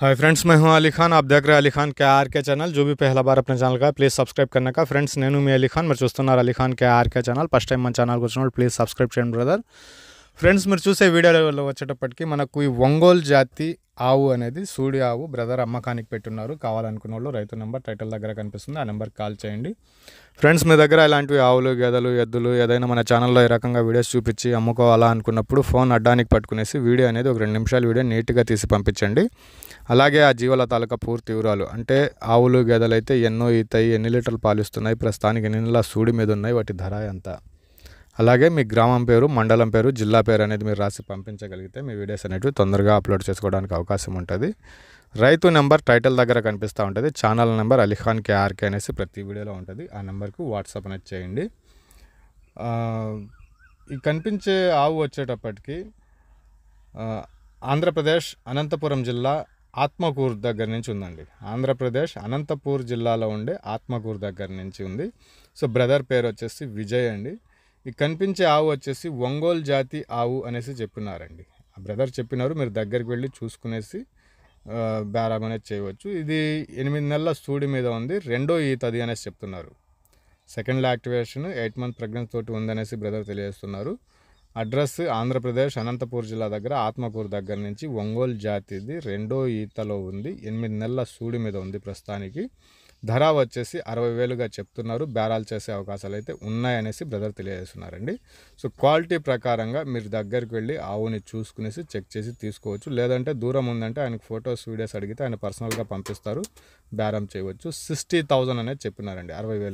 hi friends मैं हूं अली खान आप देख रहे हैं Ali Khan K R K channel जो भी पहला बार अपने चैनल का है प्लीज़ सब्सक्राइब करने का फ्रेंड्स नैनू मैं अली खान मैं चूస్తున్నారు Ali Khan K R K channel first time time channel को चुनाव प्लीज़ सब्सक्राइब చేయండి ब्रदर फ्रेंड्स మీరు चूसे वीडियो వచ్చేటప్పటికి मन कोई ఒంగోలు जाति ఆవు అనేది సూడి ఆవు బ్రదర్ అమ్మకానికి పెట్టున్నారు కావాలనుకున్న వాళ్ళు రైతు నెంబర్ టైటిల్ దగ్గర కనిపిస్తుంది ఆ నెంబర్కి కాల్ చేయండి ఫ్రెండ్స్ మీ దగ్గర ఇలాంటివి ఆవులు గేదెలు ఎద్దులు ఏదైనా మన ఛానల్లో ఏ రకంగా వీడియోస్ చూపించి అమ్ముకోవాలా అనుకున్నప్పుడు ఫోన్ అడ్డానికి పట్టుకునేసి వీడియో అనేది ఒక రెండు నిమిషాలు వీడియో నీట్గా తీసి పంపించండి అలాగే ఆ జీవల తాలూకా పూర్తి వివరాలు అంటే ఆవులు గేదెలు అయితే ఎన్నో ఈతాయి ఎన్ని లీటర్లు పాలిస్తున్నాయి ప్రస్తుతానికి ఎన్ని నెలల సూడి మీద ఉన్నాయి వాటి ధర ఎంత అలాగే మీ గ్రామం పేరు మండలం పేరు జిల్లా పేరు అనేది మీరు రాసి పంపించగలిగితే మీ వీడియోస్ అనేవి తొందరగా అప్లోడ్ చేసుకోవడానికి అవకాశం ఉంటుంది రైతు నెంబర్ టైటిల్ దగ్గర కనిపిస్తూ ఉంటుంది ఛానల్ నెంబర్ అలీఖాన్ కేఆర్కే అనేసి ప్రతి వీడియోలో ఉంటుంది ఆ నెంబర్కు వాట్సాప్ అనేది చేయండి ఈ కనిపించే ఆవు వచ్చేటప్పటికి ఆంధ్రప్రదేశ్ అనంతపురం జిల్లా ఆత్మకూరు దగ్గర నుంచి ఉందండి ఆంధ్రప్రదేశ్ అనంతపూర్ జిల్లాలో ఉండే ఆత్మకూరు దగ్గర నుంచి ఉంది సో బ్రదర్ పేరు వచ్చేసి విజయ్ అండి ఈ కనిపించే ఆవు వచ్చేసి ఒంగోలు జాతి ఆవు అనేసి చెప్పినారండి ఆ బ్రదర్ చెప్పినారు మీరు దగ్గరికి వెళ్ళి చూసుకునేసి బేరం అనేది చేయవచ్చు ఇది ఎనిమిది నెలల స్టూడి మీద ఉంది రెండో ఈత అది అనేసి చెప్తున్నారు second activation eight month pregnancy తోటి ఉందనేసి బ్రదర్ తెలియజేస్తున్నారు అడ్రస్ ఆంధ్రప్రదేశ్ అనంతపూర్ జిల్లా దగ్గర ఆత్మకూరు దగ్గర నుంచి ఒంగోలు జాతిది రెండో ఈతలో ఉంది ఎనిమిది నెలల సూడి మీద ఉంది ప్రస్తుతానికి ధర వచ్చేసి అరవై వేలుగా చెప్తున్నారు బేరాలు చేసే అవకాశాలు అయితే ఉన్నాయనేసి బ్రదర్ తెలియజేస్తున్నారండి సో క్వాలిటీ ప్రకారంగా మీరు దగ్గరికి వెళ్ళి ఆవుని చూసుకునేసి చెక్ చేసి తీసుకోవచ్చు లేదంటే దూరం ఉందంటే ఆయనకు ఫొటోస్ వీడియోస్ అడిగితే ఆయన పర్సనల్గా పంపిస్తారు బ్యారం చేయవచ్చు సిక్స్టీ థౌజండ్ అనేది చెప్పినారండి అరవై వేలు